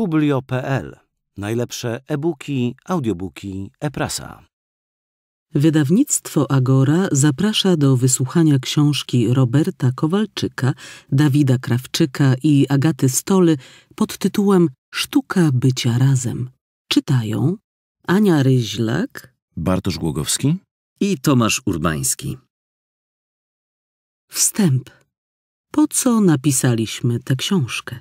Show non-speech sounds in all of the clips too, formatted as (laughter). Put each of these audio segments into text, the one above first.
publio.pl. Najlepsze e-booki, audiobooki, e-prasa. Wydawnictwo Agora zaprasza do wysłuchania książki Roberta Kowalczyka, Dawida Krawczyka i Agaty Stoly pod tytułem Sztuka bycia razem. Czytają Ania Ryźlak, Bartosz Głogowski i Tomasz Urbański. Wstęp. Po co napisaliśmy tę książkę?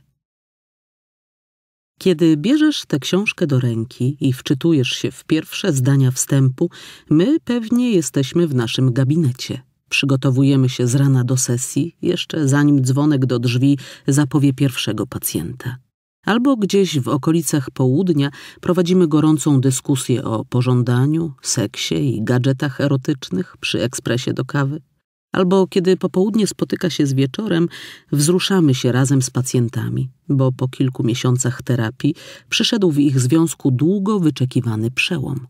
Kiedy bierzesz tę książkę do ręki i wczytujesz się w pierwsze zdania wstępu, my pewnie jesteśmy w naszym gabinecie. Przygotowujemy się z rana do sesji, jeszcze zanim dzwonek do drzwi zapowie pierwszego pacjenta. Albo gdzieś w okolicach południa prowadzimy gorącą dyskusję o pożądaniu, seksie i gadżetach erotycznych przy ekspresie do kawy. Albo kiedy popołudnie spotyka się z wieczorem, wzruszamy się razem z pacjentami, bo po kilku miesiącach terapii przyszedł w ich związku długo wyczekiwany przełom.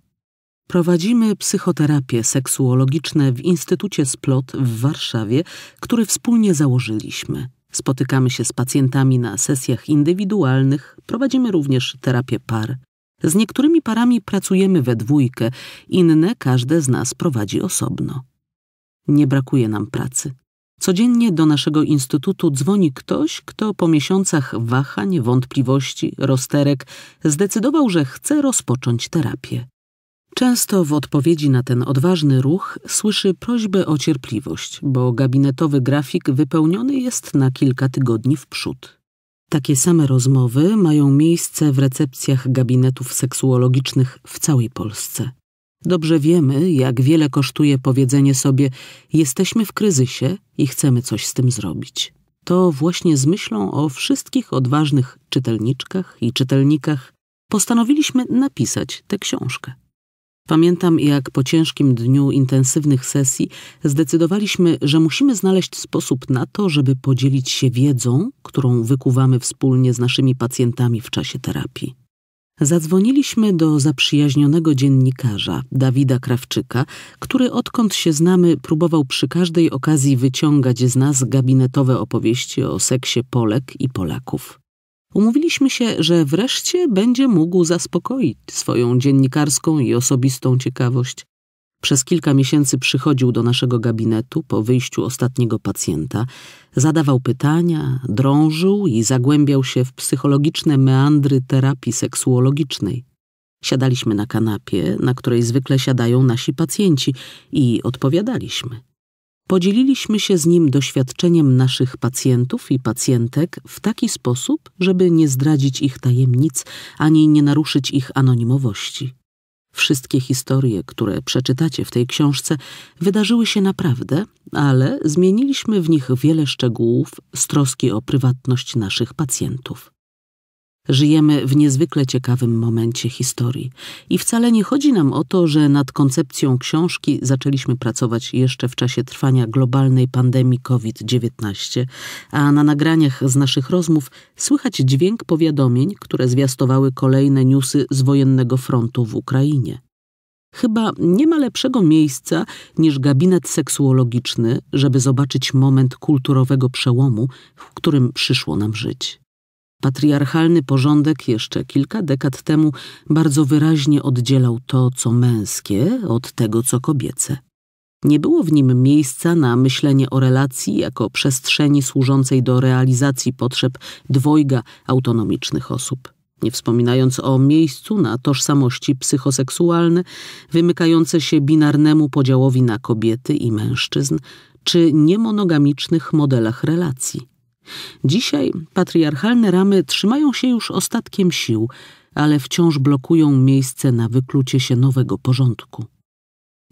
Prowadzimy psychoterapię seksuologiczne w Instytucie Splot w Warszawie, który wspólnie założyliśmy. Spotykamy się z pacjentami na sesjach indywidualnych, prowadzimy również terapię par. Z niektórymi parami pracujemy we dwójkę, inne każde z nas prowadzi osobno. Nie brakuje nam pracy. Codziennie do naszego instytutu dzwoni ktoś, kto po miesiącach wahań, wątpliwości, rozterek zdecydował, że chce rozpocząć terapię. Często w odpowiedzi na ten odważny ruch słyszy prośbę o cierpliwość, bo gabinetowy grafik wypełniony jest na kilka tygodni w przód. Takie same rozmowy mają miejsce w recepcjach gabinetów seksuologicznych w całej Polsce. Dobrze wiemy, jak wiele kosztuje powiedzenie sobie: Jesteśmy w kryzysie i chcemy coś z tym zrobić. To właśnie z myślą o wszystkich odważnych czytelniczkach i czytelnikach postanowiliśmy napisać tę książkę. Pamiętam, jak po ciężkim dniu intensywnych sesji zdecydowaliśmy, że musimy znaleźć sposób na to, żeby podzielić się wiedzą, którą wykuwamy wspólnie z naszymi pacjentami w czasie terapii. Zadzwoniliśmy do zaprzyjaźnionego dziennikarza, Dawida Krawczyka, który odkąd się znamy, próbował przy każdej okazji wyciągać z nas gabinetowe opowieści o seksie Polek i Polaków. Umówiliśmy się, że wreszcie będzie mógł zaspokoić swoją dziennikarską i osobistą ciekawość przez kilka miesięcy przychodził do naszego gabinetu po wyjściu ostatniego pacjenta, zadawał pytania, drążył i zagłębiał się w psychologiczne meandry terapii seksuologicznej. Siadaliśmy na kanapie, na której zwykle siadają nasi pacjenci, i odpowiadaliśmy. Podzieliliśmy się z nim doświadczeniem naszych pacjentów i pacjentek w taki sposób, żeby nie zdradzić ich tajemnic ani nie naruszyć ich anonimowości. Wszystkie historie, które przeczytacie w tej książce, wydarzyły się naprawdę, ale zmieniliśmy w nich wiele szczegółów z troski o prywatność naszych pacjentów. Żyjemy w niezwykle ciekawym momencie historii i wcale nie chodzi nam o to, że nad koncepcją książki zaczęliśmy pracować jeszcze w czasie trwania globalnej pandemii COVID-19, a na nagraniach z naszych rozmów słychać dźwięk powiadomień, które zwiastowały kolejne newsy z wojennego frontu w Ukrainie. Chyba nie ma lepszego miejsca niż gabinet seksuologiczny, żeby zobaczyć moment kulturowego przełomu, w którym przyszło nam żyć. Patriarchalny porządek jeszcze kilka dekad temu bardzo wyraźnie oddzielał to, co męskie, od tego, co kobiece. Nie było w nim miejsca na myślenie o relacji jako przestrzeni służącej do realizacji potrzeb dwojga autonomicznych osób. Nie wspominając o miejscu na tożsamości psychoseksualne, wymykające się binarnemu podziałowi na kobiety i mężczyzn, czy niemonogamicznych modelach relacji. Dzisiaj patriarchalne ramy trzymają się już ostatkiem sił, ale wciąż blokują miejsce na wyklucie się nowego porządku.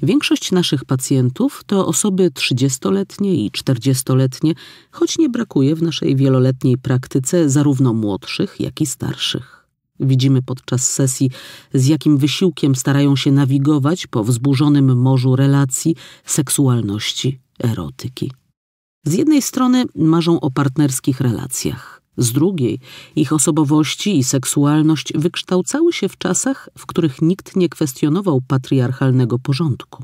Większość naszych pacjentów to osoby 30-letnie i 40-letnie, choć nie brakuje w naszej wieloletniej praktyce zarówno młodszych, jak i starszych. Widzimy podczas sesji, z jakim wysiłkiem starają się nawigować po wzburzonym morzu relacji, seksualności, erotyki. Z jednej strony marzą o partnerskich relacjach, z drugiej ich osobowości i seksualność wykształcały się w czasach, w których nikt nie kwestionował patriarchalnego porządku.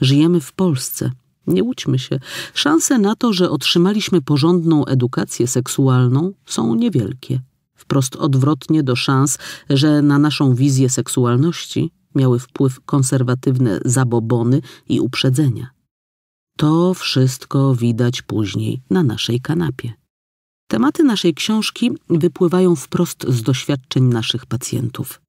Żyjemy w Polsce. Nie łudźmy się, szanse na to, że otrzymaliśmy porządną edukację seksualną są niewielkie. Wprost odwrotnie do szans, że na naszą wizję seksualności miały wpływ konserwatywne zabobony i uprzedzenia. To wszystko widać później na naszej kanapie. Tematy naszej książki wypływają wprost z doświadczeń naszych pacjentów.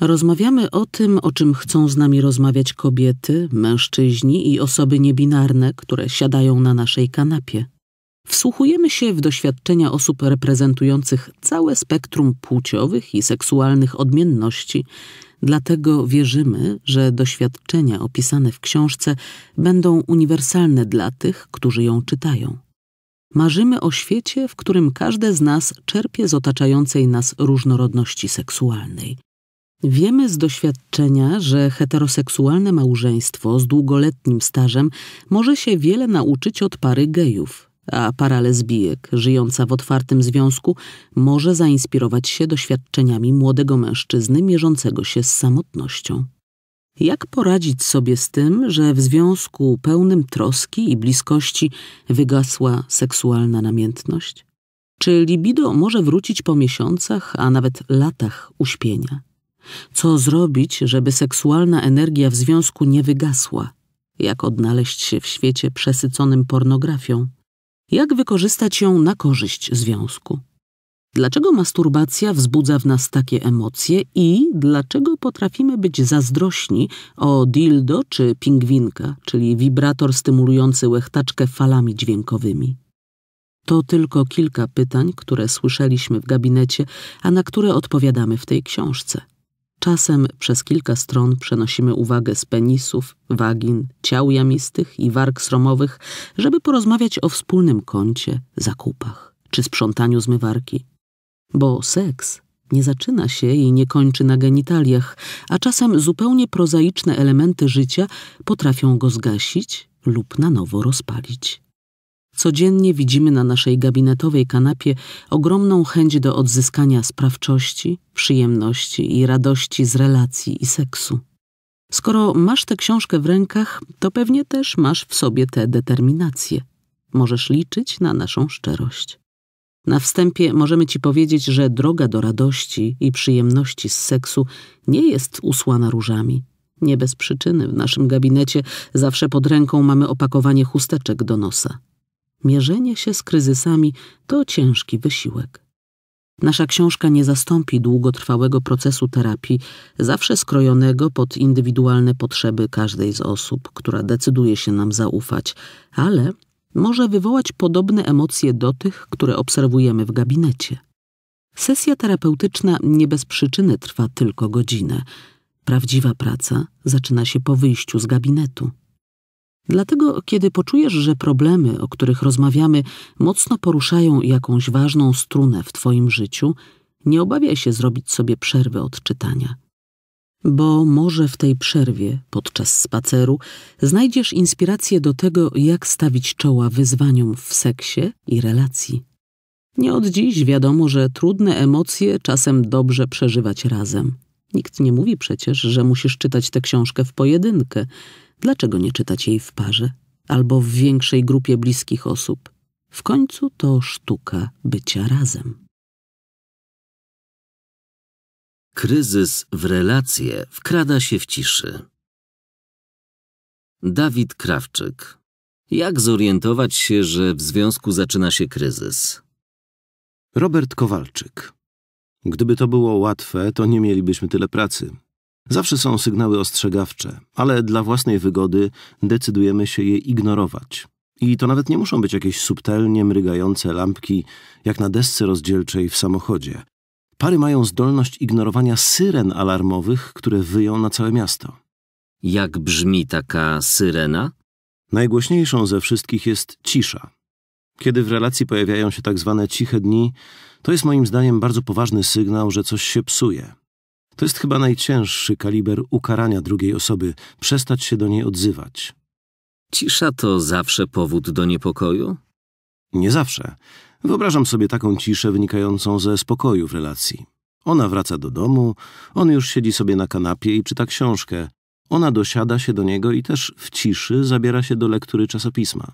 Rozmawiamy o tym, o czym chcą z nami rozmawiać kobiety, mężczyźni i osoby niebinarne, które siadają na naszej kanapie. Wsłuchujemy się w doświadczenia osób reprezentujących całe spektrum płciowych i seksualnych odmienności Dlatego wierzymy, że doświadczenia opisane w książce będą uniwersalne dla tych, którzy ją czytają. Marzymy o świecie, w którym każde z nas czerpie z otaczającej nas różnorodności seksualnej. Wiemy z doświadczenia, że heteroseksualne małżeństwo z długoletnim stażem może się wiele nauczyć od pary gejów, a para lesbijek żyjąca w otwartym związku może zainspirować się doświadczeniami młodego mężczyzny mierzącego się z samotnością. Jak poradzić sobie z tym, że w związku pełnym troski i bliskości wygasła seksualna namiętność? Czy libido może wrócić po miesiącach, a nawet latach uśpienia? Co zrobić, żeby seksualna energia w związku nie wygasła? Jak odnaleźć się w świecie przesyconym pornografią? jak wykorzystać ją na korzyść związku. Dlaczego masturbacja wzbudza w nas takie emocje i dlaczego potrafimy być zazdrośni o dildo czy pingwinka, czyli wibrator stymulujący łechtaczkę falami dźwiękowymi? To tylko kilka pytań, które słyszeliśmy w gabinecie, a na które odpowiadamy w tej książce. Czasem przez kilka stron przenosimy uwagę z penisów, wagin, ciał jamistych i warg sromowych, żeby porozmawiać o wspólnym kącie, zakupach czy sprzątaniu zmywarki. Bo seks nie zaczyna się i nie kończy na genitaliach, a czasem zupełnie prozaiczne elementy życia potrafią go zgasić lub na nowo rozpalić. Codziennie widzimy na naszej gabinetowej kanapie ogromną chęć do odzyskania sprawczości, przyjemności i radości z relacji i seksu. Skoro masz tę książkę w rękach, to pewnie też masz w sobie tę determinację. Możesz liczyć na naszą szczerość. Na wstępie możemy ci powiedzieć, że droga do radości i przyjemności z seksu nie jest usłana różami. Nie bez przyczyny w naszym gabinecie zawsze pod ręką mamy opakowanie chusteczek do nosa. Mierzenie się z kryzysami to ciężki wysiłek. Nasza książka nie zastąpi długotrwałego procesu terapii, zawsze skrojonego pod indywidualne potrzeby każdej z osób, która decyduje się nam zaufać, ale może wywołać podobne emocje do tych, które obserwujemy w gabinecie. Sesja terapeutyczna nie bez przyczyny trwa tylko godzinę. Prawdziwa praca zaczyna się po wyjściu z gabinetu. Dlatego, kiedy poczujesz, że problemy, o których rozmawiamy, mocno poruszają jakąś ważną strunę w Twoim życiu, nie obawiaj się zrobić sobie przerwy od czytania. Bo może w tej przerwie, podczas spaceru, znajdziesz inspirację do tego, jak stawić czoła wyzwaniom w seksie i relacji. Nie od dziś wiadomo, że trudne emocje czasem dobrze przeżywać razem. Nikt nie mówi przecież, że musisz czytać tę książkę w pojedynkę. Dlaczego nie czytać jej w parze albo w większej grupie bliskich osób? W końcu to sztuka bycia razem. Kryzys w relacje wkrada się w ciszy. Dawid Krawczyk. Jak zorientować się, że w związku zaczyna się kryzys? Robert Kowalczyk. Gdyby to było łatwe, to nie mielibyśmy tyle pracy. Zawsze są sygnały ostrzegawcze, ale dla własnej wygody decydujemy się je ignorować. I to nawet nie muszą być jakieś subtelnie mrygające lampki, jak na desce rozdzielczej w samochodzie. Pary mają zdolność ignorowania syren alarmowych, które wyją na całe miasto. Jak brzmi taka syrena? Najgłośniejszą ze wszystkich jest cisza. Kiedy w relacji pojawiają się tak zwane ciche dni, to jest moim zdaniem bardzo poważny sygnał, że coś się psuje. To jest chyba najcięższy kaliber ukarania drugiej osoby, przestać się do niej odzywać. Cisza to zawsze powód do niepokoju? Nie zawsze. Wyobrażam sobie taką ciszę wynikającą ze spokoju w relacji. Ona wraca do domu, on już siedzi sobie na kanapie i czyta książkę. Ona dosiada się do niego i też w ciszy zabiera się do lektury czasopisma.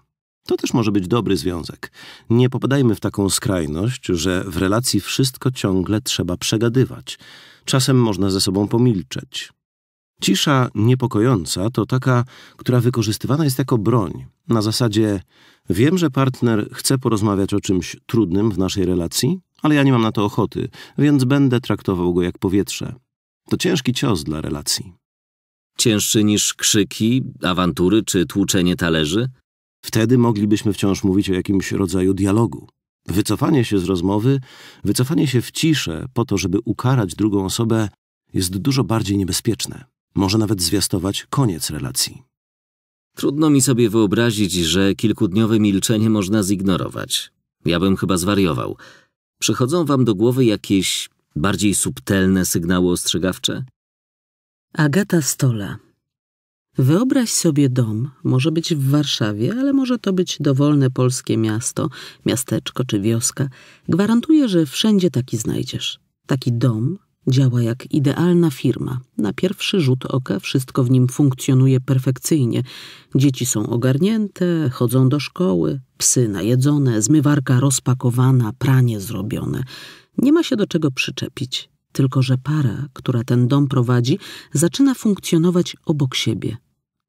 To też może być dobry związek. Nie popadajmy w taką skrajność, że w relacji wszystko ciągle trzeba przegadywać. Czasem można ze sobą pomilczeć. Cisza niepokojąca to taka, która wykorzystywana jest jako broń. Na zasadzie wiem, że partner chce porozmawiać o czymś trudnym w naszej relacji, ale ja nie mam na to ochoty, więc będę traktował go jak powietrze. To ciężki cios dla relacji. Cięższy niż krzyki, awantury czy tłuczenie talerzy? Wtedy moglibyśmy wciąż mówić o jakimś rodzaju dialogu. Wycofanie się z rozmowy, wycofanie się w ciszę po to, żeby ukarać drugą osobę, jest dużo bardziej niebezpieczne. Może nawet zwiastować koniec relacji. Trudno mi sobie wyobrazić, że kilkudniowe milczenie można zignorować. Ja bym chyba zwariował. Przychodzą wam do głowy jakieś bardziej subtelne sygnały ostrzegawcze? Agata Stola Wyobraź sobie dom, może być w Warszawie, ale może to być dowolne polskie miasto, miasteczko czy wioska. Gwarantuję, że wszędzie taki znajdziesz. Taki dom działa jak idealna firma. Na pierwszy rzut oka wszystko w nim funkcjonuje perfekcyjnie. Dzieci są ogarnięte, chodzą do szkoły, psy najedzone, zmywarka rozpakowana, pranie zrobione. Nie ma się do czego przyczepić. Tylko, że para, która ten dom prowadzi, zaczyna funkcjonować obok siebie.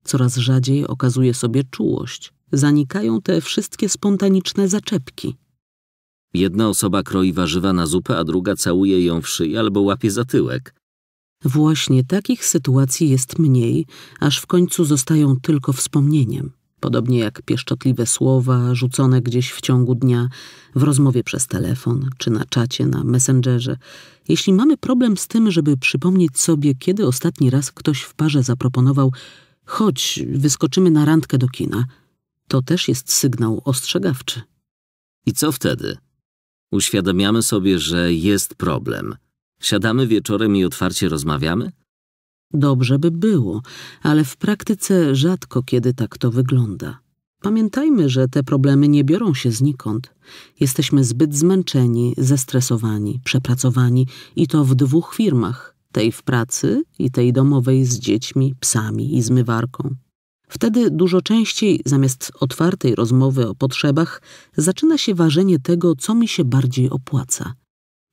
Coraz rzadziej okazuje sobie czułość. Zanikają te wszystkie spontaniczne zaczepki. Jedna osoba kroi warzywa na zupę, a druga całuje ją w szyję albo łapie za tyłek. Właśnie takich sytuacji jest mniej, aż w końcu zostają tylko wspomnieniem podobnie jak pieszczotliwe słowa rzucone gdzieś w ciągu dnia, w rozmowie przez telefon czy na czacie, na messengerze. Jeśli mamy problem z tym, żeby przypomnieć sobie, kiedy ostatni raz ktoś w parze zaproponował: chodź, wyskoczymy na randkę do kina, to też jest sygnał ostrzegawczy. I co wtedy? Uświadamiamy sobie, że jest problem. Siadamy wieczorem i otwarcie rozmawiamy? Dobrze by było, ale w praktyce rzadko kiedy tak to wygląda. Pamiętajmy, że te problemy nie biorą się znikąd. Jesteśmy zbyt zmęczeni, zestresowani, przepracowani i to w dwóch firmach tej w pracy i tej domowej z dziećmi, psami i zmywarką. Wtedy dużo częściej, zamiast otwartej rozmowy o potrzebach, zaczyna się ważenie tego, co mi się bardziej opłaca –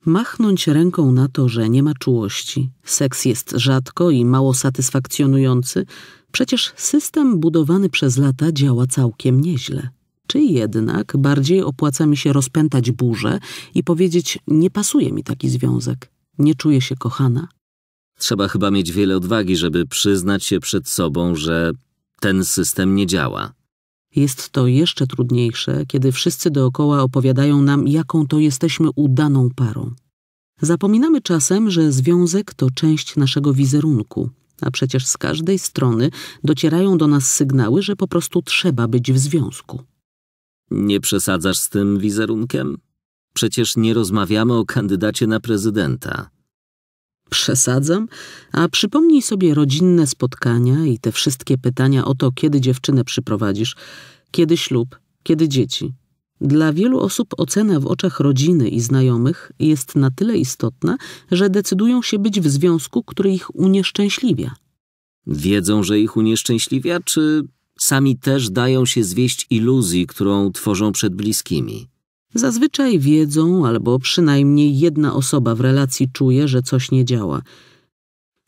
machnąć ręką na to, że nie ma czułości, seks jest rzadko i mało satysfakcjonujący, przecież system budowany przez lata działa całkiem nieźle. Czy jednak bardziej opłaca mi się rozpętać burzę i powiedzieć: Nie pasuje mi taki związek, nie czuję się kochana? Trzeba chyba mieć wiele odwagi, żeby przyznać się przed sobą, że ten system nie działa. Jest to jeszcze trudniejsze, kiedy wszyscy dookoła opowiadają nam, jaką to jesteśmy udaną parą. Zapominamy czasem, że związek to część naszego wizerunku, a przecież z każdej strony docierają do nas sygnały, że po prostu trzeba być w związku. Nie przesadzasz z tym wizerunkiem? Przecież nie rozmawiamy o kandydacie na prezydenta. Przesadzam, a przypomnij sobie rodzinne spotkania i te wszystkie pytania o to, kiedy dziewczynę przyprowadzisz, kiedy ślub, kiedy dzieci. Dla wielu osób ocena w oczach rodziny i znajomych jest na tyle istotna, że decydują się być w związku, który ich unieszczęśliwia. Wiedzą, że ich unieszczęśliwia, czy sami też dają się zwieść iluzji, którą tworzą przed bliskimi? Zazwyczaj wiedzą, albo przynajmniej jedna osoba w relacji czuje, że coś nie działa.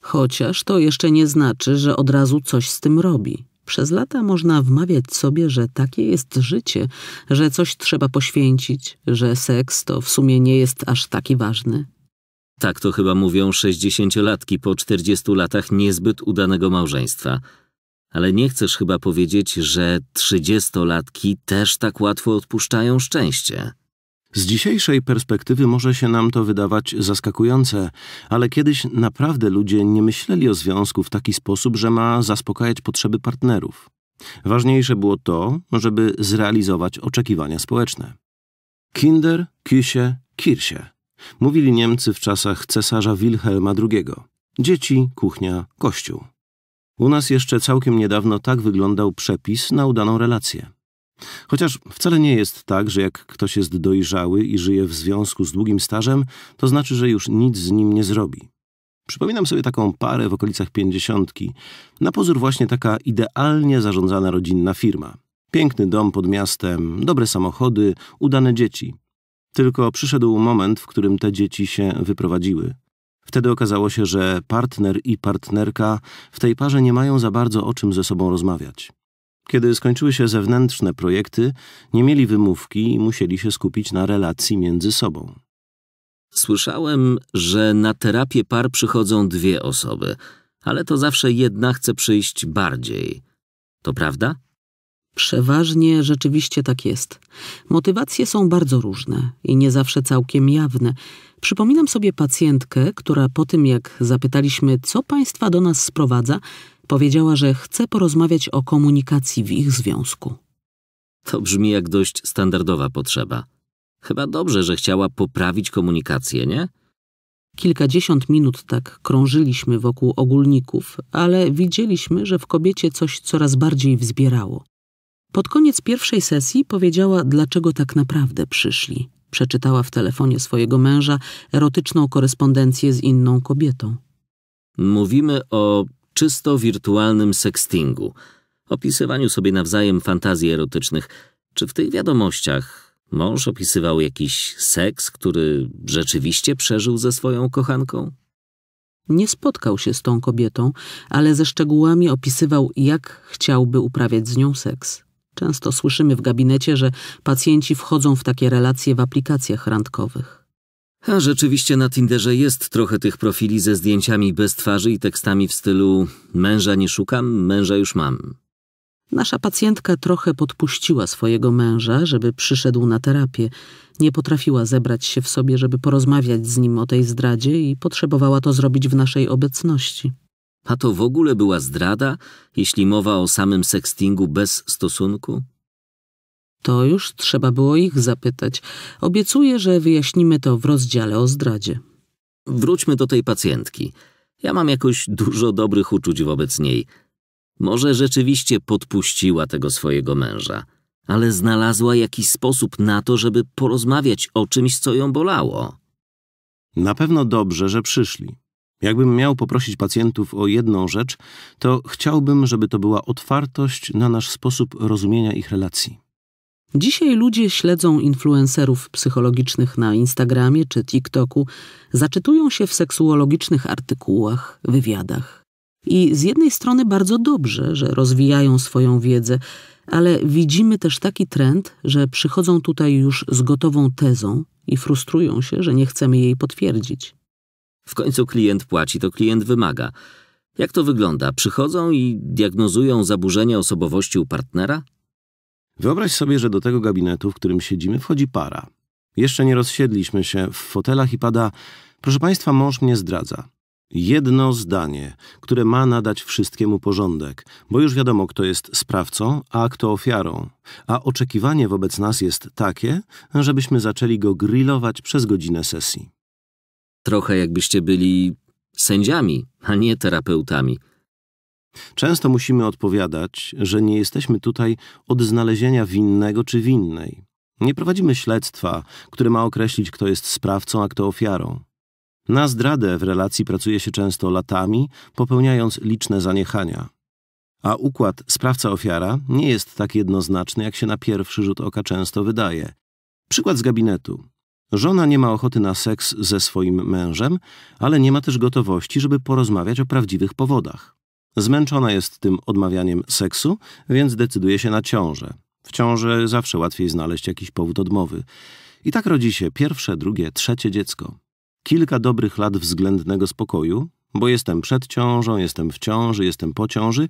Chociaż to jeszcze nie znaczy, że od razu coś z tym robi. Przez lata można wmawiać sobie, że takie jest życie, że coś trzeba poświęcić, że seks to w sumie nie jest aż taki ważny. Tak to chyba mówią sześćdziesięciolatki po czterdziestu latach niezbyt udanego małżeństwa – ale nie chcesz chyba powiedzieć, że trzydziestolatki też tak łatwo odpuszczają szczęście. Z dzisiejszej perspektywy może się nam to wydawać zaskakujące, ale kiedyś naprawdę ludzie nie myśleli o związku w taki sposób, że ma zaspokajać potrzeby partnerów. Ważniejsze było to, żeby zrealizować oczekiwania społeczne. Kinder, Küche, Kirche. Mówili Niemcy w czasach cesarza Wilhelma II. Dzieci, kuchnia, kościół. U nas jeszcze całkiem niedawno tak wyglądał przepis na udaną relację. Chociaż wcale nie jest tak, że jak ktoś jest dojrzały i żyje w związku z długim stażem, to znaczy, że już nic z nim nie zrobi. Przypominam sobie taką parę w okolicach pięćdziesiątki. Na pozór właśnie taka idealnie zarządzana rodzinna firma. Piękny dom pod miastem, dobre samochody, udane dzieci. Tylko przyszedł moment, w którym te dzieci się wyprowadziły. Wtedy okazało się, że partner i partnerka w tej parze nie mają za bardzo o czym ze sobą rozmawiać. Kiedy skończyły się zewnętrzne projekty, nie mieli wymówki i musieli się skupić na relacji między sobą. Słyszałem, że na terapię par przychodzą dwie osoby, ale to zawsze jedna chce przyjść bardziej. To prawda? Przeważnie rzeczywiście tak jest. Motywacje są bardzo różne i nie zawsze całkiem jawne. Przypominam sobie pacjentkę, która po tym jak zapytaliśmy, co państwa do nas sprowadza, powiedziała, że chce porozmawiać o komunikacji w ich związku. To brzmi jak dość standardowa potrzeba. Chyba dobrze, że chciała poprawić komunikację, nie? Kilkadziesiąt minut tak krążyliśmy wokół ogólników, ale widzieliśmy, że w kobiecie coś coraz bardziej wzbierało. Pod koniec pierwszej sesji powiedziała, dlaczego tak naprawdę przyszli przeczytała w telefonie swojego męża erotyczną korespondencję z inną kobietą. Mówimy o czysto wirtualnym sextingu, opisywaniu sobie nawzajem fantazji erotycznych. Czy w tych wiadomościach mąż opisywał jakiś seks, który rzeczywiście przeżył ze swoją kochanką? Nie spotkał się z tą kobietą, ale ze szczegółami opisywał, jak chciałby uprawiać z nią seks. Często słyszymy w gabinecie, że pacjenci wchodzą w takie relacje w aplikacjach randkowych. A rzeczywiście na Tinderze jest trochę tych profili ze zdjęciami bez twarzy i tekstami w stylu męża nie szukam, męża już mam. Nasza pacjentka trochę podpuściła swojego męża, żeby przyszedł na terapię. Nie potrafiła zebrać się w sobie, żeby porozmawiać z nim o tej zdradzie i potrzebowała to zrobić w naszej obecności. A to w ogóle była zdrada, jeśli mowa o samym sextingu bez stosunku? To już trzeba było ich zapytać. Obiecuję, że wyjaśnimy to w rozdziale o zdradzie. Wróćmy do tej pacjentki. Ja mam jakoś dużo dobrych uczuć wobec niej. Może rzeczywiście podpuściła tego swojego męża, ale znalazła jakiś sposób na to, żeby porozmawiać o czymś, co ją bolało. Na pewno dobrze, że przyszli. Jakbym miał poprosić pacjentów o jedną rzecz, to chciałbym, żeby to była otwartość na nasz sposób rozumienia ich relacji. Dzisiaj ludzie śledzą influencerów psychologicznych na Instagramie czy TikToku, zaczytują się w seksuologicznych artykułach, wywiadach. I z jednej strony bardzo dobrze, że rozwijają swoją wiedzę, ale widzimy też taki trend, że przychodzą tutaj już z gotową tezą i frustrują się, że nie chcemy jej potwierdzić. W końcu klient płaci, to klient wymaga. Jak to wygląda? Przychodzą i diagnozują zaburzenia osobowości u partnera? Wyobraź sobie, że do tego gabinetu, w którym siedzimy, wchodzi para. Jeszcze nie rozsiedliśmy się w fotelach i pada: Proszę państwa, mąż mnie zdradza. Jedno zdanie, które ma nadać wszystkiemu porządek, bo już wiadomo, kto jest sprawcą, a kto ofiarą. A oczekiwanie wobec nas jest takie, żebyśmy zaczęli go grillować przez godzinę sesji. Trochę jakbyście byli sędziami, a nie terapeutami. Często musimy odpowiadać, że nie jesteśmy tutaj od znalezienia winnego czy winnej. Nie prowadzimy śledztwa, które ma określić, kto jest sprawcą, a kto ofiarą. Na zdradę w relacji pracuje się często latami, popełniając liczne zaniechania. A układ sprawca-ofiara nie jest tak jednoznaczny, jak się na pierwszy rzut oka często wydaje. Przykład z gabinetu. Żona nie ma ochoty na seks ze swoim mężem, ale nie ma też gotowości, żeby porozmawiać o prawdziwych powodach. Zmęczona jest tym odmawianiem seksu, więc decyduje się na ciążę. W ciąży zawsze łatwiej znaleźć jakiś powód odmowy. I tak rodzi się pierwsze, drugie, trzecie dziecko. Kilka dobrych lat względnego spokoju, bo jestem przed ciążą, jestem w ciąży, jestem po ciąży,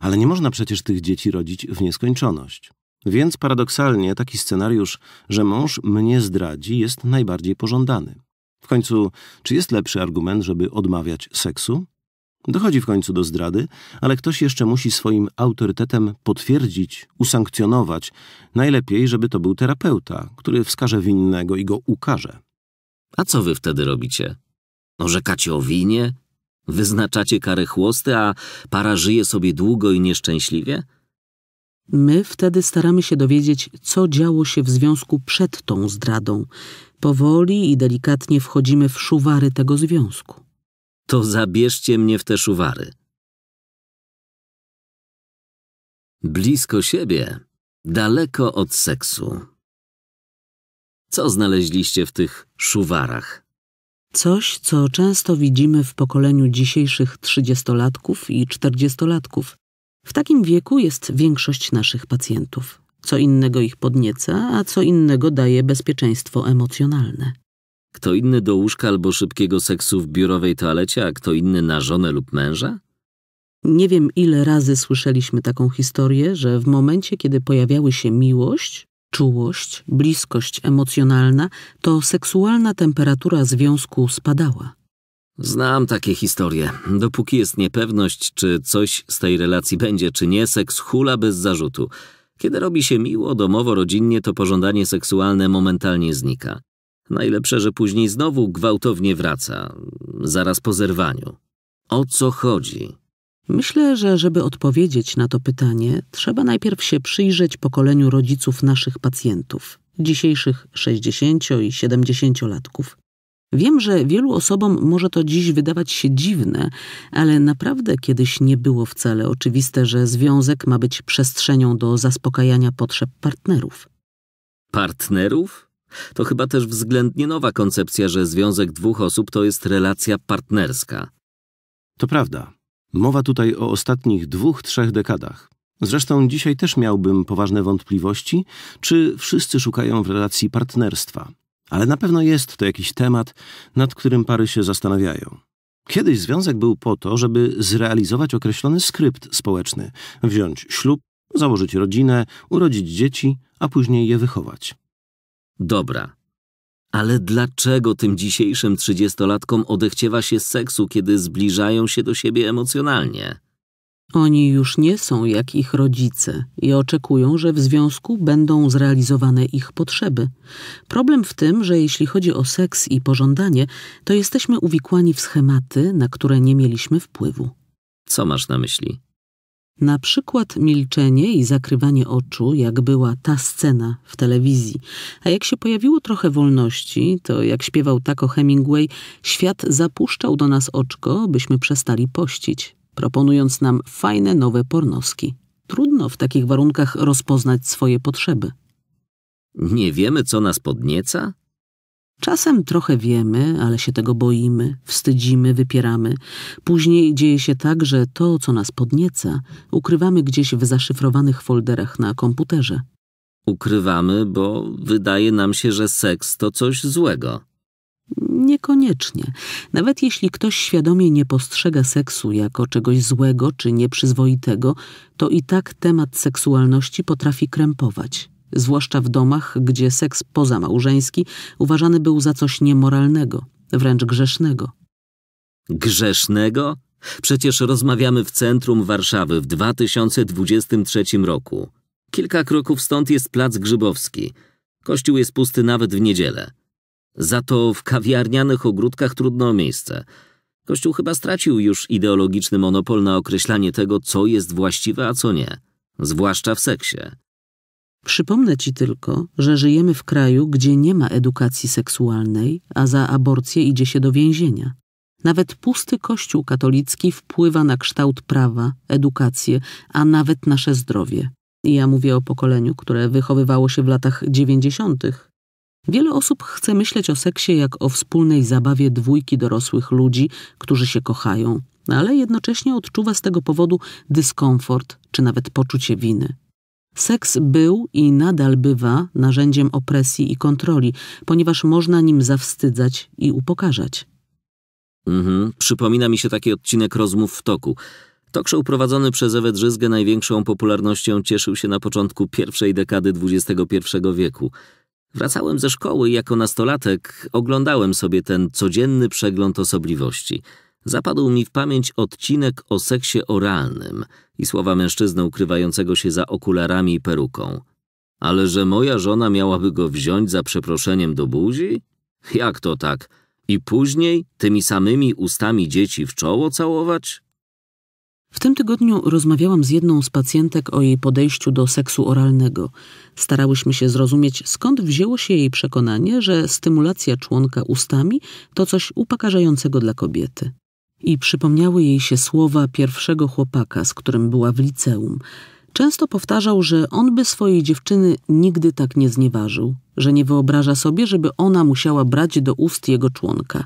ale nie można przecież tych dzieci rodzić w nieskończoność. Więc paradoksalnie taki scenariusz, że mąż mnie zdradzi, jest najbardziej pożądany. W końcu, czy jest lepszy argument, żeby odmawiać seksu? Dochodzi w końcu do zdrady, ale ktoś jeszcze musi swoim autorytetem potwierdzić, usankcjonować. Najlepiej, żeby to był terapeuta, który wskaże winnego i go ukaże. A co wy wtedy robicie? Orzekacie o winie? Wyznaczacie karę chłosty, a para żyje sobie długo i nieszczęśliwie? My wtedy staramy się dowiedzieć, co działo się w związku przed tą zdradą. Powoli i delikatnie wchodzimy w szuwary tego związku. To zabierzcie mnie w te szuwary. Blisko siebie, daleko od seksu. Co znaleźliście w tych szuwarach? Coś, co często widzimy w pokoleniu dzisiejszych trzydziestolatków i czterdziestolatków. W takim wieku jest większość naszych pacjentów. Co innego ich podnieca, a co innego daje bezpieczeństwo emocjonalne. Kto inny do łóżka albo szybkiego seksu w biurowej toalecie, a kto inny na żonę lub męża? Nie wiem, ile razy słyszeliśmy taką historię, że w momencie, kiedy pojawiały się miłość, czułość, bliskość emocjonalna, to seksualna temperatura związku spadała. Znam takie historie. Dopóki jest niepewność, czy coś z tej relacji będzie, czy nie, seks hula bez zarzutu. Kiedy robi się miło, domowo, rodzinnie, to pożądanie seksualne momentalnie znika. Najlepsze, że później znowu gwałtownie wraca, zaraz po zerwaniu. O co chodzi? Myślę, że żeby odpowiedzieć na to pytanie, trzeba najpierw się przyjrzeć pokoleniu rodziców naszych pacjentów, dzisiejszych 60- i 70-latków. Wiem, że wielu osobom może to dziś wydawać się dziwne, ale naprawdę kiedyś nie było wcale oczywiste, że związek ma być przestrzenią do zaspokajania potrzeb partnerów. Partnerów? To chyba też względnie nowa koncepcja, że związek dwóch osób to jest relacja partnerska. To prawda. Mowa tutaj o ostatnich dwóch, trzech dekadach. Zresztą dzisiaj też miałbym poważne wątpliwości, czy wszyscy szukają w relacji partnerstwa. Ale na pewno jest to jakiś temat, nad którym pary się zastanawiają. Kiedyś związek był po to, żeby zrealizować określony skrypt społeczny, wziąć ślub, założyć rodzinę, urodzić dzieci, a później je wychować. Dobra. Ale dlaczego tym dzisiejszym trzydziestolatkom odechciewa się seksu, kiedy zbliżają się do siebie emocjonalnie? Oni już nie są jak ich rodzice i oczekują, że w związku będą zrealizowane ich potrzeby. Problem w tym, że jeśli chodzi o seks i pożądanie, to jesteśmy uwikłani w schematy, na które nie mieliśmy wpływu. Co masz na myśli? Na przykład milczenie i zakrywanie oczu, jak była ta scena w telewizji. A jak się pojawiło trochę wolności, to jak śpiewał tako Hemingway, świat zapuszczał do nas oczko, byśmy przestali pościć proponując nam fajne nowe pornoski. Trudno w takich warunkach rozpoznać swoje potrzeby. Nie wiemy, co nas podnieca? Czasem trochę wiemy, ale się tego boimy, wstydzimy, wypieramy. Później dzieje się tak, że to, co nas podnieca, ukrywamy gdzieś w zaszyfrowanych folderach na komputerze. Ukrywamy, bo wydaje nam się, że seks to coś złego. Niekoniecznie. Nawet jeśli ktoś świadomie nie postrzega seksu jako czegoś złego czy nieprzyzwoitego, to i tak temat seksualności potrafi krępować. Zwłaszcza w domach, gdzie seks pozamałżeński uważany był za coś niemoralnego, wręcz grzesznego. Grzesznego? Przecież rozmawiamy w centrum Warszawy w 2023 roku. Kilka kroków stąd jest Plac Grzybowski. Kościół jest pusty nawet w niedzielę. Za to w kawiarnianych ogródkach trudno o miejsce. Kościół chyba stracił już ideologiczny monopol na określanie tego, co jest właściwe, a co nie, zwłaszcza w seksie. Przypomnę ci tylko, że żyjemy w kraju, gdzie nie ma edukacji seksualnej, a za aborcję idzie się do więzienia. Nawet pusty kościół katolicki wpływa na kształt prawa, edukację, a nawet nasze zdrowie. I ja mówię o pokoleniu, które wychowywało się w latach dziewięćdziesiątych, Wiele osób chce myśleć o seksie jak o wspólnej zabawie dwójki dorosłych ludzi, którzy się kochają, ale jednocześnie odczuwa z tego powodu dyskomfort czy nawet poczucie winy. Seks był i nadal bywa narzędziem opresji i kontroli, ponieważ można nim zawstydzać i upokarzać. Mhm. Przypomina mi się taki odcinek rozmów w toku. Talk prowadzony przez Ewę Drzyzgę największą popularnością cieszył się na początku pierwszej dekady XXI wieku. Wracałem ze szkoły i jako nastolatek oglądałem sobie ten codzienny przegląd osobliwości. Zapadł mi w pamięć odcinek o seksie oralnym i słowa mężczyzny ukrywającego się za okularami i peruką. Ale że moja żona miałaby go wziąć za przeproszeniem do buzi? Jak to tak? I później tymi samymi ustami dzieci w czoło całować? W tym tygodniu rozmawiałam z jedną z pacjentek o jej podejściu do seksu oralnego. Starałyśmy się zrozumieć, skąd wzięło się jej przekonanie, że stymulacja członka ustami to coś upakarzającego dla kobiety. I przypomniały jej się słowa pierwszego chłopaka, z którym była w liceum. Często powtarzał, że on by swojej dziewczyny nigdy tak nie znieważył, że nie wyobraża sobie, żeby ona musiała brać do ust jego członka.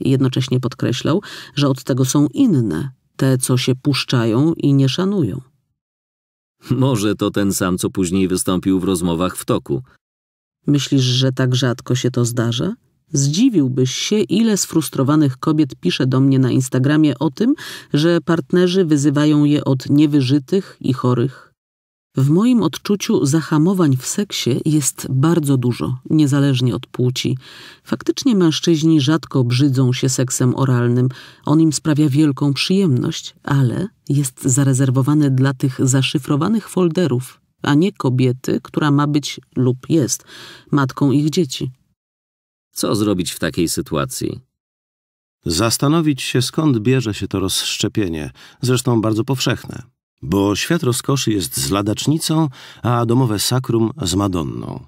Jednocześnie podkreślał, że od tego są inne, te, co się puszczają i nie szanują. Może to ten sam, co później wystąpił w rozmowach w toku. Myślisz, że tak rzadko się to zdarza? Zdziwiłbyś się, ile sfrustrowanych kobiet pisze do mnie na Instagramie o tym, że partnerzy wyzywają je od niewyżytych i chorych. W moim odczuciu zahamowań w seksie jest bardzo dużo, niezależnie od płci. Faktycznie mężczyźni rzadko brzydzą się seksem oralnym, on im sprawia wielką przyjemność, ale jest zarezerwowany dla tych zaszyfrowanych folderów, a nie kobiety, która ma być lub jest matką ich dzieci. Co zrobić w takiej sytuacji? Zastanowić się, skąd bierze się to rozszczepienie, zresztą bardzo powszechne bo świat rozkoszy jest z ladacznicą, a domowe sakrum z Madonną.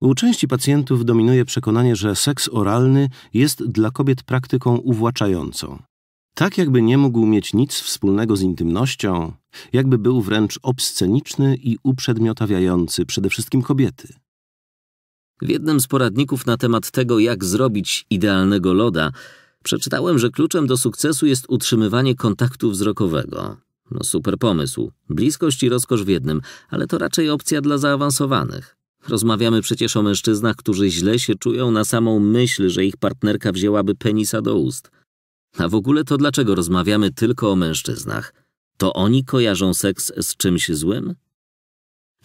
U części pacjentów dominuje przekonanie, że seks oralny jest dla kobiet praktyką uwłaczającą. Tak jakby nie mógł mieć nic wspólnego z intymnością, jakby był wręcz obsceniczny i uprzedmiotawiający przede wszystkim kobiety. W jednym z poradników na temat tego, jak zrobić idealnego loda, przeczytałem, że kluczem do sukcesu jest utrzymywanie kontaktu wzrokowego. No super pomysł. Bliskość i rozkosz w jednym, ale to raczej opcja dla zaawansowanych. Rozmawiamy przecież o mężczyznach, którzy źle się czują na samą myśl, że ich partnerka wzięłaby penisa do ust. A w ogóle to dlaczego rozmawiamy tylko o mężczyznach? To oni kojarzą seks z czymś złym?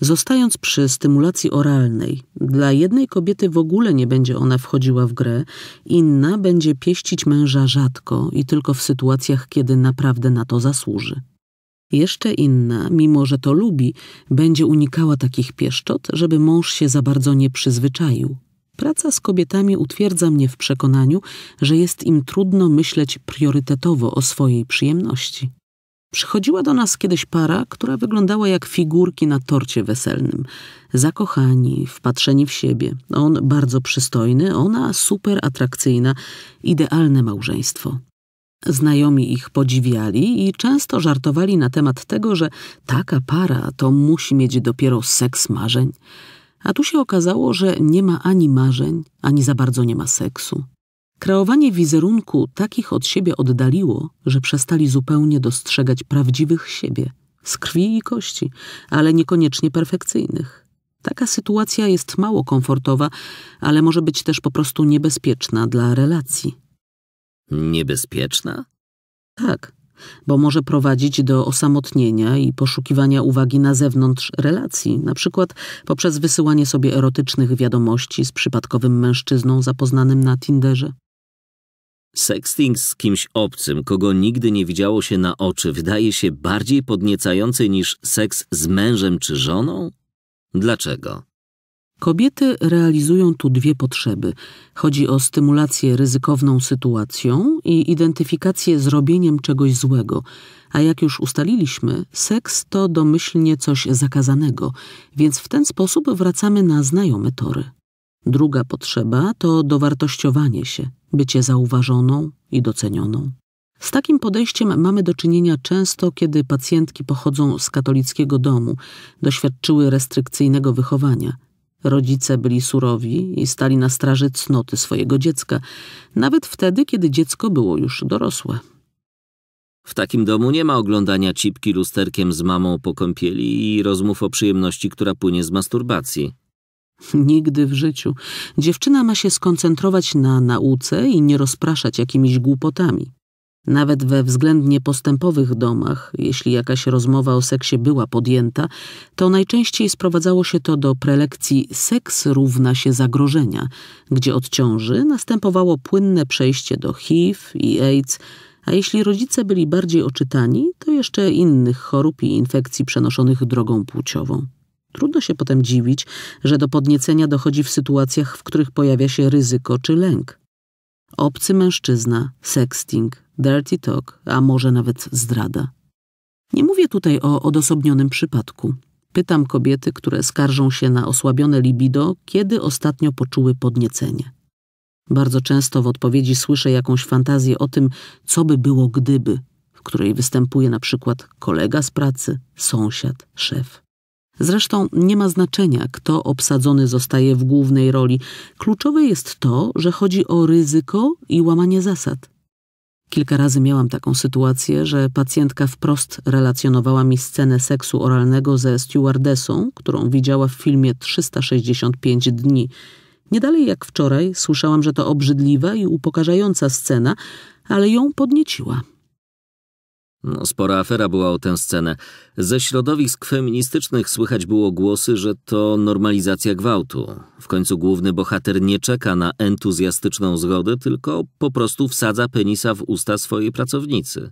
Zostając przy stymulacji oralnej, dla jednej kobiety w ogóle nie będzie ona wchodziła w grę, inna będzie pieścić męża rzadko i tylko w sytuacjach, kiedy naprawdę na to zasłuży. Jeszcze inna, mimo że to lubi, będzie unikała takich pieszczot, żeby mąż się za bardzo nie przyzwyczaił. Praca z kobietami utwierdza mnie w przekonaniu, że jest im trudno myśleć priorytetowo o swojej przyjemności. Przychodziła do nas kiedyś para, która wyglądała jak figurki na torcie weselnym. Zakochani, wpatrzeni w siebie. On bardzo przystojny, ona super atrakcyjna. Idealne małżeństwo. Znajomi ich podziwiali i często żartowali na temat tego, że taka para to musi mieć dopiero seks marzeń. A tu się okazało, że nie ma ani marzeń, ani za bardzo nie ma seksu. Kreowanie wizerunku takich od siebie oddaliło, że przestali zupełnie dostrzegać prawdziwych siebie, z krwi i kości, ale niekoniecznie perfekcyjnych. Taka sytuacja jest mało komfortowa, ale może być też po prostu niebezpieczna dla relacji. Niebezpieczna? Tak, bo może prowadzić do osamotnienia i poszukiwania uwagi na zewnątrz relacji, na przykład poprzez wysyłanie sobie erotycznych wiadomości z przypadkowym mężczyzną zapoznanym na Tinderze. Sexting z kimś obcym, kogo nigdy nie widziało się na oczy, wydaje się bardziej podniecający niż seks z mężem czy żoną? Dlaczego? Kobiety realizują tu dwie potrzeby. Chodzi o stymulację ryzykowną sytuacją i identyfikację zrobieniem czegoś złego. A jak już ustaliliśmy, seks to domyślnie coś zakazanego, więc w ten sposób wracamy na znajome tory. Druga potrzeba to dowartościowanie się, bycie zauważoną i docenioną. Z takim podejściem mamy do czynienia często, kiedy pacjentki pochodzą z katolickiego domu, doświadczyły restrykcyjnego wychowania – Rodzice byli surowi i stali na straży cnoty swojego dziecka, nawet wtedy, kiedy dziecko było już dorosłe. W takim domu nie ma oglądania cipki lusterkiem z mamą po kąpieli i rozmów o przyjemności, która płynie z masturbacji. (laughs) Nigdy w życiu. Dziewczyna ma się skoncentrować na nauce i nie rozpraszać jakimiś głupotami. Nawet we względnie postępowych domach, jeśli jakaś rozmowa o seksie była podjęta, to najczęściej sprowadzało się to do prelekcji seks równa się zagrożenia, gdzie od ciąży następowało płynne przejście do HIV i AIDS, a jeśli rodzice byli bardziej oczytani, to jeszcze innych chorób i infekcji przenoszonych drogą płciową. Trudno się potem dziwić, że do podniecenia dochodzi w sytuacjach, w których pojawia się ryzyko czy lęk. Obcy mężczyzna, sexting, dirty talk, a może nawet zdrada. Nie mówię tutaj o odosobnionym przypadku. Pytam kobiety, które skarżą się na osłabione libido, kiedy ostatnio poczuły podniecenie. Bardzo często w odpowiedzi słyszę jakąś fantazję o tym, co by było gdyby, w której występuje na przykład kolega z pracy, sąsiad, szef. Zresztą nie ma znaczenia, kto obsadzony zostaje w głównej roli. Kluczowe jest to, że chodzi o ryzyko i łamanie zasad. Kilka razy miałam taką sytuację, że pacjentka wprost relacjonowała mi scenę seksu oralnego ze stewardesą, którą widziała w filmie 365 dni. Nie dalej jak wczoraj słyszałam, że to obrzydliwa i upokarzająca scena, ale ją podnieciła. No, spora afera była o tę scenę. Ze środowisk feministycznych słychać było głosy, że to normalizacja gwałtu. W końcu główny bohater nie czeka na entuzjastyczną zgodę, tylko po prostu wsadza penisa w usta swojej pracownicy.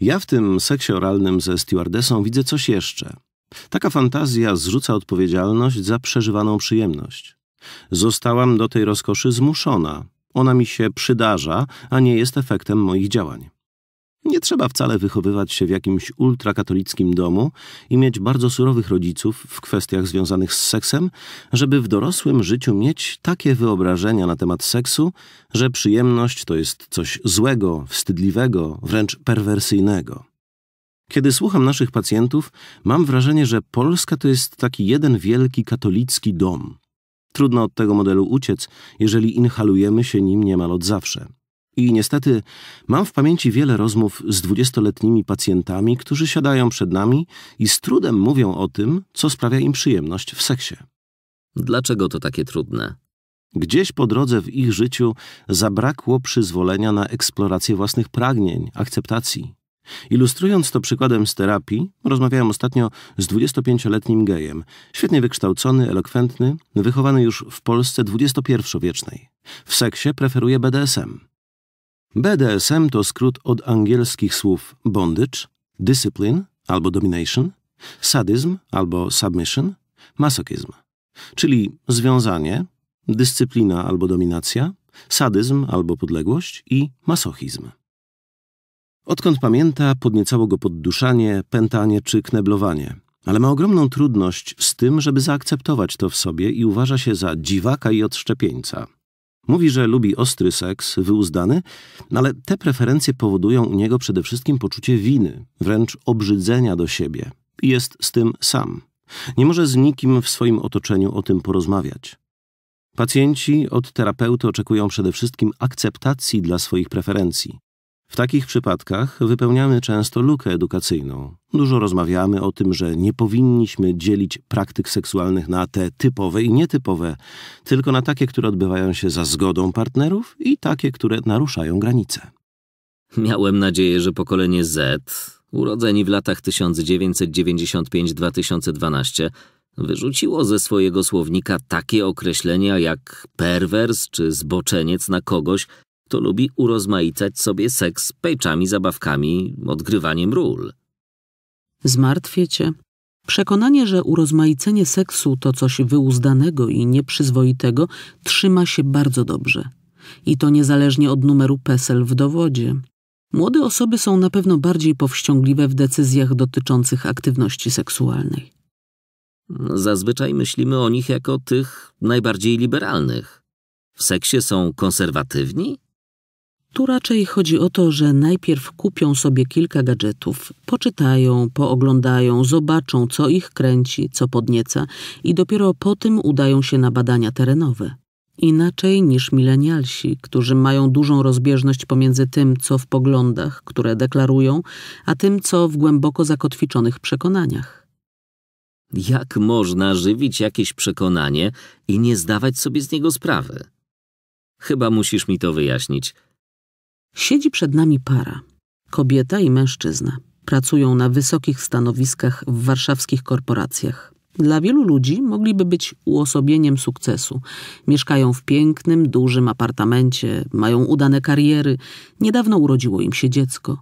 Ja w tym seksie oralnym ze stewardesą widzę coś jeszcze. Taka fantazja zrzuca odpowiedzialność za przeżywaną przyjemność. Zostałam do tej rozkoszy zmuszona. Ona mi się przydarza, a nie jest efektem moich działań. Nie trzeba wcale wychowywać się w jakimś ultrakatolickim domu i mieć bardzo surowych rodziców w kwestiach związanych z seksem, żeby w dorosłym życiu mieć takie wyobrażenia na temat seksu, że przyjemność to jest coś złego, wstydliwego, wręcz perwersyjnego. Kiedy słucham naszych pacjentów, mam wrażenie, że Polska to jest taki jeden wielki katolicki dom. Trudno od tego modelu uciec, jeżeli inhalujemy się nim niemal od zawsze. I niestety mam w pamięci wiele rozmów z dwudziestoletnimi pacjentami, którzy siadają przed nami i z trudem mówią o tym, co sprawia im przyjemność w seksie. Dlaczego to takie trudne? Gdzieś po drodze w ich życiu zabrakło przyzwolenia na eksplorację własnych pragnień, akceptacji. Ilustrując to przykładem z terapii, rozmawiałem ostatnio z 25-letnim gejem, świetnie wykształcony, elokwentny, wychowany już w Polsce XXI-wiecznej. W seksie preferuje BDSM. BDSM to skrót od angielskich słów bondage, discipline albo domination, sadyzm albo submission, masokizm, czyli związanie, dyscyplina albo dominacja, sadyzm albo podległość i masochizm. Odkąd pamięta, podniecało go podduszanie, pętanie czy kneblowanie, ale ma ogromną trudność z tym, żeby zaakceptować to w sobie i uważa się za dziwaka i odszczepieńca – Mówi, że lubi ostry seks, wyuzdany, no ale te preferencje powodują u niego przede wszystkim poczucie winy, wręcz obrzydzenia do siebie. Jest z tym sam. Nie może z nikim w swoim otoczeniu o tym porozmawiać. Pacjenci od terapeuty oczekują przede wszystkim akceptacji dla swoich preferencji, w takich przypadkach wypełniamy często lukę edukacyjną. Dużo rozmawiamy o tym, że nie powinniśmy dzielić praktyk seksualnych na te typowe i nietypowe, tylko na takie, które odbywają się za zgodą partnerów i takie, które naruszają granice. Miałem nadzieję, że pokolenie Z, urodzeni w latach 1995-2012, wyrzuciło ze swojego słownika takie określenia jak perwers czy zboczeniec na kogoś, to lubi urozmaicać sobie seks z pejczami, zabawkami, odgrywaniem ról. Zmartwiecie. Przekonanie, że urozmaicenie seksu to coś wyuzdanego i nieprzyzwoitego, trzyma się bardzo dobrze. I to niezależnie od numeru PESEL w dowodzie. Młode osoby są na pewno bardziej powściągliwe w decyzjach dotyczących aktywności seksualnej. Zazwyczaj myślimy o nich jako tych najbardziej liberalnych. W seksie są konserwatywni? Tu raczej chodzi o to, że najpierw kupią sobie kilka gadżetów, poczytają, pooglądają, zobaczą, co ich kręci, co podnieca i dopiero po tym udają się na badania terenowe. Inaczej niż milenialsi, którzy mają dużą rozbieżność pomiędzy tym, co w poglądach, które deklarują, a tym, co w głęboko zakotwiczonych przekonaniach. Jak można żywić jakieś przekonanie i nie zdawać sobie z niego sprawy? Chyba musisz mi to wyjaśnić. Siedzi przed nami para. Kobieta i mężczyzna. Pracują na wysokich stanowiskach w warszawskich korporacjach. Dla wielu ludzi mogliby być uosobieniem sukcesu. Mieszkają w pięknym, dużym apartamencie, mają udane kariery, niedawno urodziło im się dziecko.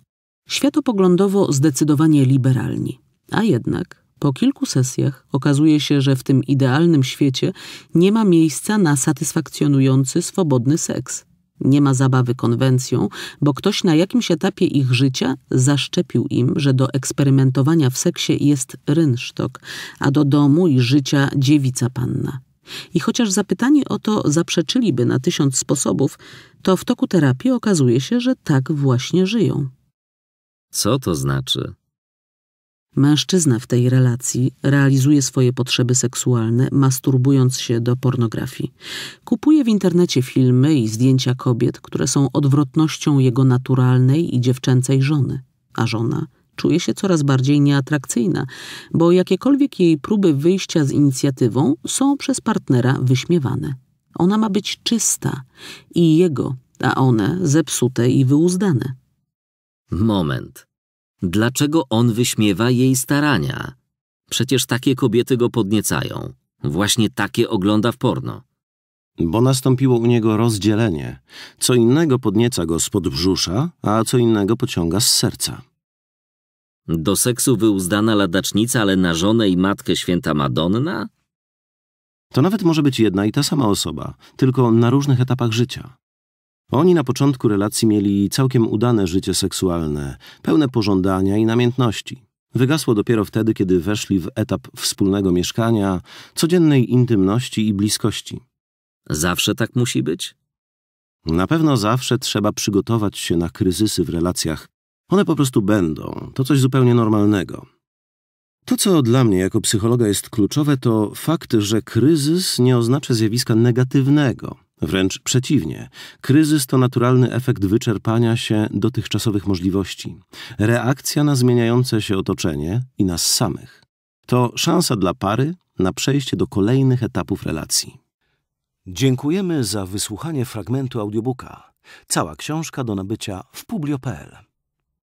Światopoglądowo zdecydowanie liberalni. A jednak po kilku sesjach okazuje się, że w tym idealnym świecie nie ma miejsca na satysfakcjonujący, swobodny seks nie ma zabawy konwencją, bo ktoś na jakimś etapie ich życia zaszczepił im, że do eksperymentowania w seksie jest rynsztok, a do domu i życia dziewica panna. I chociaż zapytani o to zaprzeczyliby na tysiąc sposobów, to w toku terapii okazuje się, że tak właśnie żyją. Co to znaczy? Mężczyzna w tej relacji realizuje swoje potrzeby seksualne, masturbując się do pornografii. Kupuje w internecie filmy i zdjęcia kobiet, które są odwrotnością jego naturalnej i dziewczęcej żony, a żona czuje się coraz bardziej nieatrakcyjna, bo jakiekolwiek jej próby wyjścia z inicjatywą są przez partnera wyśmiewane. Ona ma być czysta i jego, a one zepsute i wyuzdane. Moment. Dlaczego on wyśmiewa jej starania? Przecież takie kobiety go podniecają. Właśnie takie ogląda w porno. Bo nastąpiło u niego rozdzielenie. Co innego podnieca go spod brzusza, a co innego pociąga z serca. Do seksu wyuzdana ladacznica, ale na żonę i matkę święta Madonna? To nawet może być jedna i ta sama osoba, tylko na różnych etapach życia. Oni na początku relacji mieli całkiem udane życie seksualne, pełne pożądania i namiętności. Wygasło dopiero wtedy, kiedy weszli w etap wspólnego mieszkania, codziennej intymności i bliskości. Zawsze tak musi być? Na pewno zawsze trzeba przygotować się na kryzysy w relacjach. One po prostu będą. To coś zupełnie normalnego. To, co dla mnie jako psychologa jest kluczowe, to fakt, że kryzys nie oznacza zjawiska negatywnego. Wręcz przeciwnie, kryzys to naturalny efekt wyczerpania się dotychczasowych możliwości, reakcja na zmieniające się otoczenie i nas samych. To szansa dla pary na przejście do kolejnych etapów relacji. Dziękujemy za wysłuchanie fragmentu audiobooka. Cała książka do nabycia w publio.pl.